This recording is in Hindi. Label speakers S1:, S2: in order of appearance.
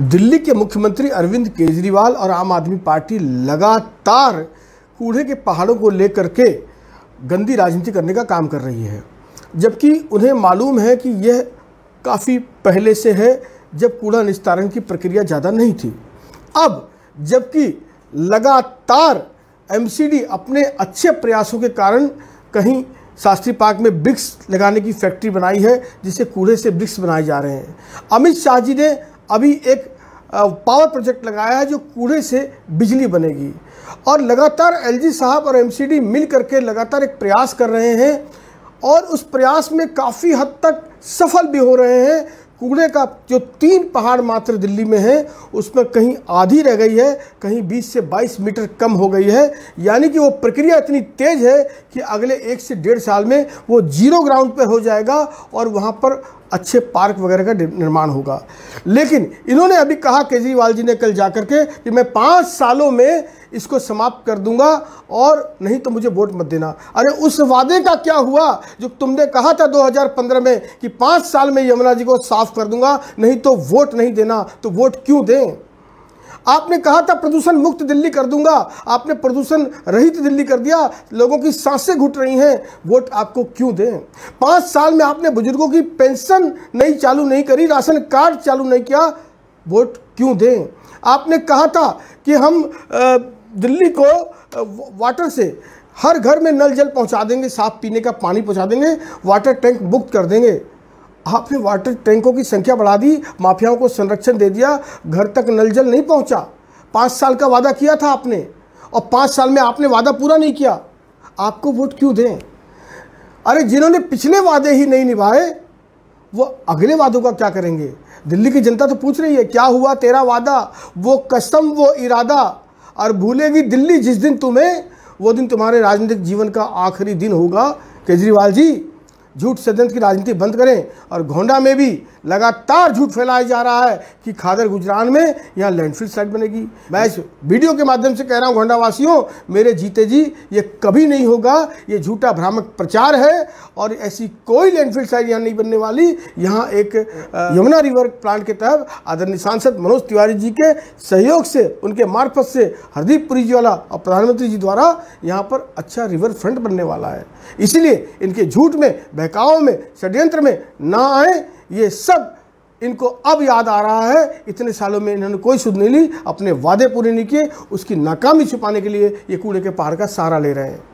S1: दिल्ली के मुख्यमंत्री अरविंद केजरीवाल और आम आदमी पार्टी लगातार कूड़े के पहाड़ों को लेकर के गंदी राजनीति करने का काम कर रही है जबकि उन्हें मालूम है कि यह काफ़ी पहले से है जब कूड़ा निस्तारण की प्रक्रिया ज़्यादा नहीं थी अब जबकि लगातार एमसीडी अपने अच्छे प्रयासों के कारण कहीं शास्त्री पार्क में ब्रिक्स लगाने की फैक्ट्री बनाई है जिसे कूड़े से ब्रिक्स बनाए जा रहे हैं अमित शाह जी ने अभी एक पावर प्रोजेक्ट लगाया है जो कूड़े से बिजली बनेगी और लगातार एलजी साहब और एमसीडी मिल करके लगातार एक प्रयास कर रहे हैं और उस प्रयास में काफ़ी हद तक सफल भी हो रहे हैं कूड़े का जो तीन पहाड़ मात्र दिल्ली में है उसमें कहीं आधी रह गई है कहीं 20 से 22 मीटर कम हो गई है यानी कि वो प्रक्रिया इतनी तेज़ है कि अगले एक से डेढ़ साल में वो जीरो ग्राउंड पर हो जाएगा और वहाँ पर अच्छे पार्क वगैरह का निर्माण होगा लेकिन इन्होंने अभी कहा केजरीवाल जी ने कल जाकर के कि मैं पाँच सालों में इसको समाप्त कर दूंगा और नहीं तो मुझे वोट मत देना अरे उस वादे का क्या हुआ जो तुमने कहा था 2015 में कि पाँच साल में यमुना जी को साफ कर दूंगा नहीं तो वोट नहीं देना तो वोट क्यों दें आपने कहा था प्रदूषण मुक्त दिल्ली कर दूंगा आपने प्रदूषण रहित दिल्ली कर दिया लोगों की सांसें घुट रही हैं वोट आपको क्यों दें पांच साल में आपने बुजुर्गों की पेंशन नहीं चालू नहीं करी राशन कार्ड चालू नहीं किया वोट क्यों दें आपने कहा था कि हम दिल्ली को वाटर से हर घर में नल जल पहुंचा देंगे साफ पीने का पानी पहुंचा देंगे वाटर टैंक बुक कर देंगे आपने वाटर टैंकों की संख्या बढ़ा दी माफियाओं को संरक्षण दे दिया घर तक नल जल नहीं पहुंचा पाँच साल का वादा किया था आपने और पाँच साल में आपने वादा पूरा नहीं किया आपको वोट क्यों दें अरे जिन्होंने पिछले वादे ही नहीं निभाए वो अगले वादों का क्या करेंगे दिल्ली की जनता तो पूछ रही है क्या हुआ तेरा वादा वो कसम वो इरादा और भूलेगी दिल्ली जिस दिन तुम्हें वो दिन तुम्हारे राजनीतिक जीवन का आखिरी दिन होगा केजरीवाल जी झूठ सदन की राजनीति बंद करें और घोंडा में भी लगातार झूठ फैलाया जा रहा है कि खादर गुजरान में यहाँ लैंडफिल साइट बनेगी मैं इस वीडियो के माध्यम से कह रहा हूँ वासियों मेरे जीते जी ये कभी नहीं होगा ये झूठा भ्रामक प्रचार है और ऐसी कोई लैंडफिल साइट यहाँ नहीं बनने वाली यहाँ एक यमुना रिवर प्लांट के तहत आदरणीय सांसद मनोज तिवारी जी के सहयोग से उनके मार्फत से हरदीप पुरी जी वाला और प्रधानमंत्री जी द्वारा यहाँ पर अच्छा रिवर फ्रंट बनने वाला है इसीलिए इनके झूठ में बहकाओं में षड्यंत्र में ना आए ये सब इनको अब याद आ रहा है इतने सालों में इन्होंने कोई सुध नहीं ली अपने वादे पूरे नहीं किए उसकी नाकामी छुपाने के लिए ये कूड़े के पहाड़ का सहारा ले रहे हैं